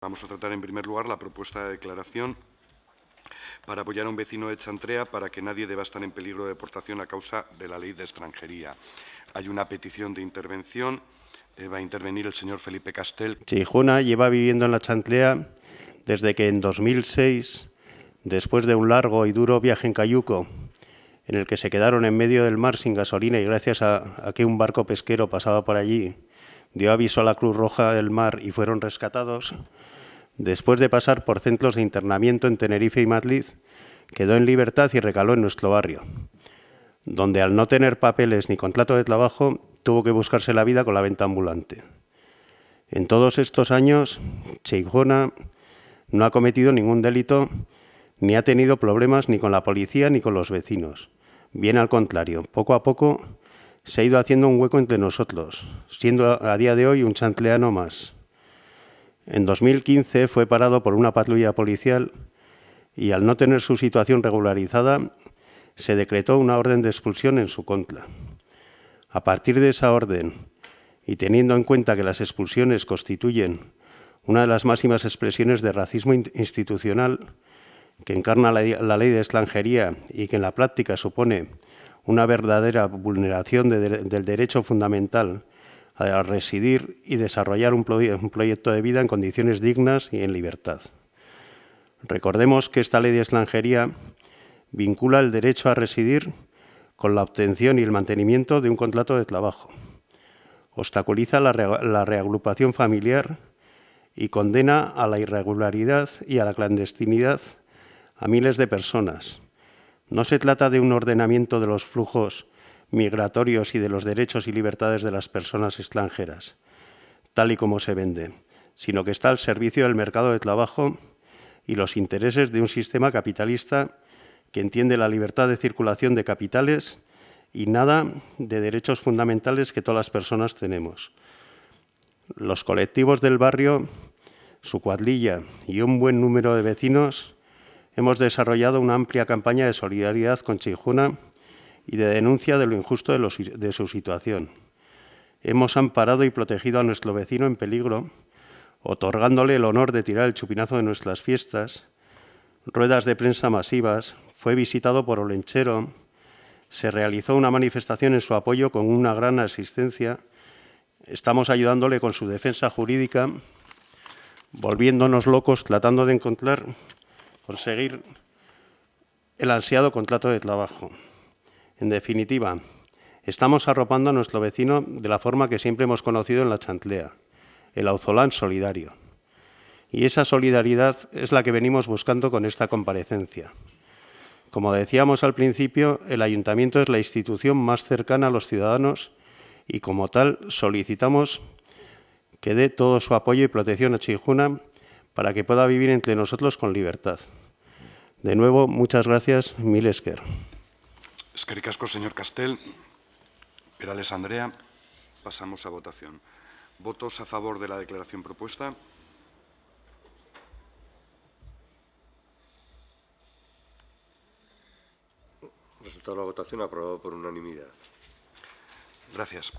Vamos a tratar en primer lugar la propuesta de declaración para apoyar a un vecino de Chantrea para que nadie deba estar en peligro de deportación a causa de la ley de extranjería. Hay una petición de intervención, eh, va a intervenir el señor Felipe Castel. Chijuna lleva viviendo en la Chantrea desde que en 2006, después de un largo y duro viaje en Cayuco, en el que se quedaron en medio del mar sin gasolina y gracias a que un barco pesquero pasaba por allí, dio aviso a la Cruz Roja del Mar y fueron rescatados, después de pasar por centros de internamiento en Tenerife y Madrid, quedó en libertad y recaló en nuestro barrio, donde al no tener papeles ni contrato de trabajo, tuvo que buscarse la vida con la venta ambulante. En todos estos años, Cheijona no ha cometido ningún delito, ni ha tenido problemas ni con la policía ni con los vecinos. Bien al contrario, poco a poco se ha ido haciendo un hueco entre nosotros, siendo a día de hoy un chantleano más. En 2015 fue parado por una patrulla policial y al no tener su situación regularizada, se decretó una orden de expulsión en su contra. A partir de esa orden, y teniendo en cuenta que las expulsiones constituyen una de las máximas expresiones de racismo institucional que encarna la, ley de extranjería y que en la práctica supone una verdadera vulneración del derecho fundamental a residir y desarrollar un, proyecto de vida en condiciones dignas y en libertad. Recordemos que esta ley de extranjería vincula el derecho a residir con la obtención y el mantenimiento de un contrato de trabajo, obstaculiza la reagrupación familiar y condena a la irregularidad y a la clandestinidad a miles de personas, no se trata de un ordenamiento de los flujos migratorios y de los derechos y libertades de las personas extranjeras, tal y como se vende, sino que está al servicio del mercado de trabajo y los intereses de un sistema capitalista que entiende la libertad de circulación de capitales y nada de derechos fundamentales que todas las personas tenemos. Los colectivos del barrio, su cuadrilla y un buen número de vecinos hemos desarrollado una amplia campaña de solidaridad con Chijuna y de denuncia de lo injusto de, de su situación. Hemos amparado y protegido a nuestro vecino en peligro, otorgándole el honor de tirar el chupinazo de nuestras fiestas, ruedas de prensa masivas, fue visitado por Olenchero, se realizó una manifestación en su apoyo con una gran asistencia, estamos ayudándole con su defensa jurídica, volviéndonos locos tratando de encontrar conseguir el ansiado contrato de trabajo. En definitiva, estamos arropando a nuestro vecino de la forma que siempre hemos conocido en la chantlea, el auzolán solidario. Y esa solidaridad es la que venimos buscando con esta comparecencia. Como decíamos al principio, el ayuntamiento es la institución más cercana a los ciudadanos y como tal solicitamos que dé todo su apoyo y protección a Chijuna para que pueda vivir entre nosotros con libertad. De nuevo, muchas gracias, mil esker. Esquericasco, señor Castel. Perales Andrea, pasamos a votación. ¿Votos a favor de la declaración propuesta? Resultado de la votación aprobado por unanimidad. Gracias.